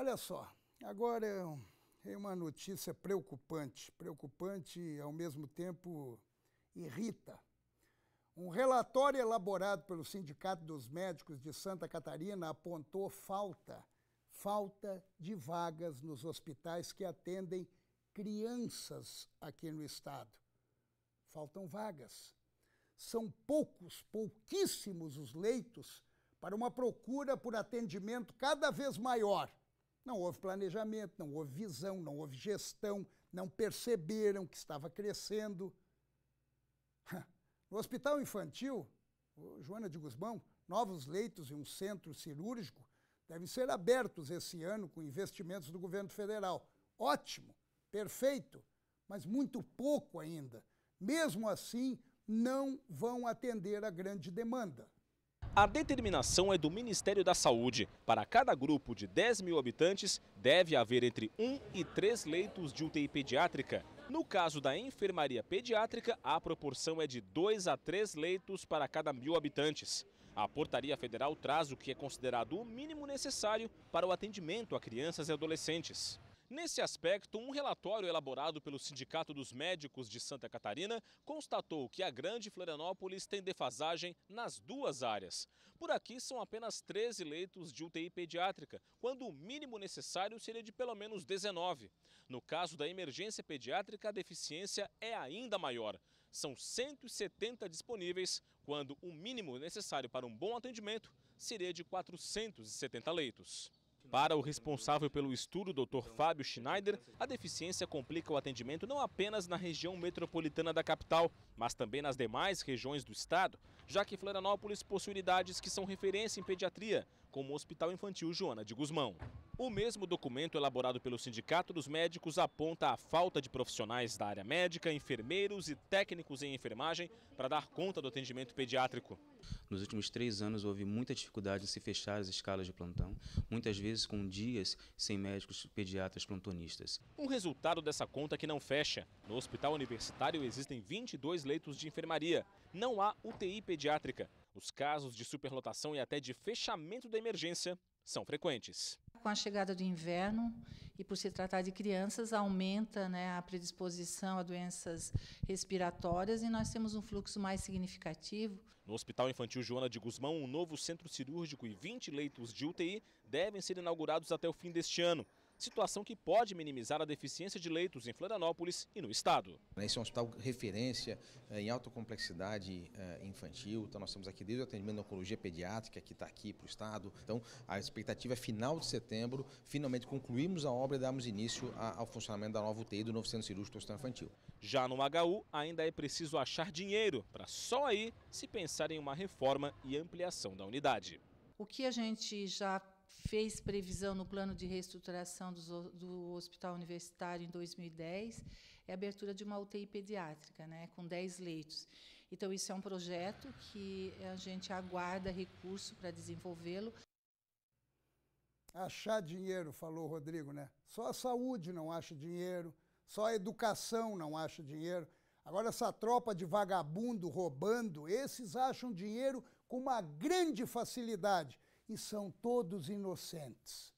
Olha só, agora é, é uma notícia preocupante, preocupante e ao mesmo tempo irrita. Um relatório elaborado pelo Sindicato dos Médicos de Santa Catarina apontou falta, falta de vagas nos hospitais que atendem crianças aqui no estado. Faltam vagas. São poucos, pouquíssimos os leitos para uma procura por atendimento cada vez maior não houve planejamento, não houve visão, não houve gestão, não perceberam que estava crescendo. No hospital infantil, Joana de Guzmão, novos leitos e um centro cirúrgico devem ser abertos esse ano com investimentos do governo federal. Ótimo, perfeito, mas muito pouco ainda. Mesmo assim, não vão atender à grande demanda. A determinação é do Ministério da Saúde. Para cada grupo de 10 mil habitantes, deve haver entre 1 e 3 leitos de UTI pediátrica. No caso da enfermaria pediátrica, a proporção é de 2 a 3 leitos para cada mil habitantes. A portaria federal traz o que é considerado o mínimo necessário para o atendimento a crianças e adolescentes. Nesse aspecto, um relatório elaborado pelo Sindicato dos Médicos de Santa Catarina constatou que a Grande Florianópolis tem defasagem nas duas áreas. Por aqui são apenas 13 leitos de UTI pediátrica, quando o mínimo necessário seria de pelo menos 19. No caso da emergência pediátrica, a deficiência é ainda maior. São 170 disponíveis, quando o mínimo necessário para um bom atendimento seria de 470 leitos. Para o responsável pelo estudo, Dr. Fábio Schneider, a deficiência complica o atendimento não apenas na região metropolitana da capital, mas também nas demais regiões do estado, já que Florianópolis possui unidades que são referência em pediatria, como o Hospital Infantil Joana de Guzmão. O mesmo documento elaborado pelo Sindicato dos Médicos aponta a falta de profissionais da área médica, enfermeiros e técnicos em enfermagem para dar conta do atendimento pediátrico. Nos últimos três anos houve muita dificuldade em se fechar as escalas de plantão, muitas vezes com dias sem médicos, pediatras, plantonistas. Um resultado dessa conta que não fecha. No hospital universitário existem 22 leitos de enfermaria. Não há UTI pediátrica. Os casos de superlotação e até de fechamento da emergência são frequentes. Com a chegada do inverno, e por se tratar de crianças, aumenta né, a predisposição a doenças respiratórias e nós temos um fluxo mais significativo. No Hospital Infantil Joana de Guzmão, um novo centro cirúrgico e 20 leitos de UTI devem ser inaugurados até o fim deste ano situação que pode minimizar a deficiência de leitos em Florianópolis e no estado. Né, esse é um hospital referência eh, em alta complexidade eh, infantil, então nós estamos aqui desde o atendimento da oncologia pediátrica, que está aqui para o estado, então a expectativa é final de setembro, finalmente concluímos a obra e damos início ao funcionamento da nova UTI do novo centro cirúrgico do hospital infantil. Já no HU, ainda é preciso achar dinheiro para só aí se pensar em uma reforma e ampliação da unidade. O que a gente já fez previsão no plano de reestruturação do, do, Hospital Universitário em 2010 é a abertura de uma UTI pediátrica, né, com 10 leitos. Então, isso é um projeto que a gente aguarda recurso para desenvolvê-lo. Achar dinheiro, falou o Rodrigo, né? Só a saúde não acha dinheiro, só a educação não acha dinheiro. Agora, essa tropa de vagabundo roubando, esses acham dinheiro com uma grande facilidade e são todos inocentes.